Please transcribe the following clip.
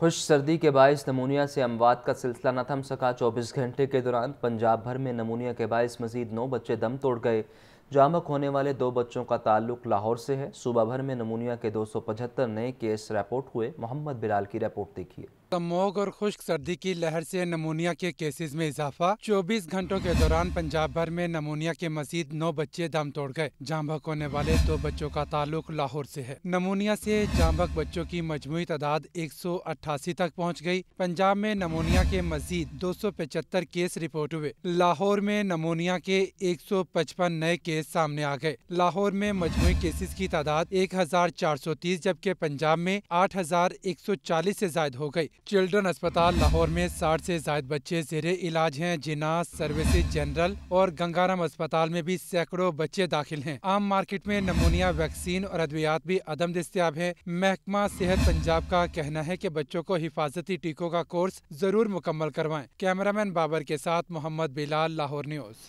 खुश सर्दी के बायस नमूनिया से अमवात का सिलसिला न थम सका 24 घंटे के दौरान पंजाब भर में नमूनिया के बायस मजीद नौ बच्चे दम तोड़ गए जामक होने वाले दो बच्चों का ताल्लुक लाहौर से है सुबह भर में नमूनिया के 275 नए केस रिपोर्ट हुए मोहम्मद बिलाल की रिपोर्ट देखिए कमोग और खुश्क सर्दी की लहर से नमूनिया के केसेस में इजाफा 24 घंटों के दौरान पंजाब भर में नमूनिया के मजीद नौ बच्चे दम तोड़ गए जामक होने वाले दो बच्चों का ताल्लुक लाहौर से है नमूनिया से जामभक बच्चों की मजमू तादाद एक तक पहुंच गई पंजाब में नमूनिया के मजीद दो केस रिपोर्ट हुए लाहौर में नमूनिया के एक नए केस केस सामने आ गए लाहौर में मजमू केसेस की तादाद 1430 जबकि पंजाब में 8140 से जायद हो गई चिल्ड्रन अस्पताल लाहौर में 60 से जायद बच्चे जेर इलाज हैं जिना सर्विसेज जनरल और गंगाराम अस्पताल में भी सैकड़ों बच्चे दाखिल हैं आम मार्केट में नमोनिया वैक्सीन और अद्वियात भी अदम दस्तियाब है महकमा सेहत पंजाब का कहना है की बच्चों को हिफाजती टीकों का कोर्स जरूर मुकम्मल करवाएं कैमरामैन बाबर के साथ मोहम्मद बिलाल लाहौर न्यूज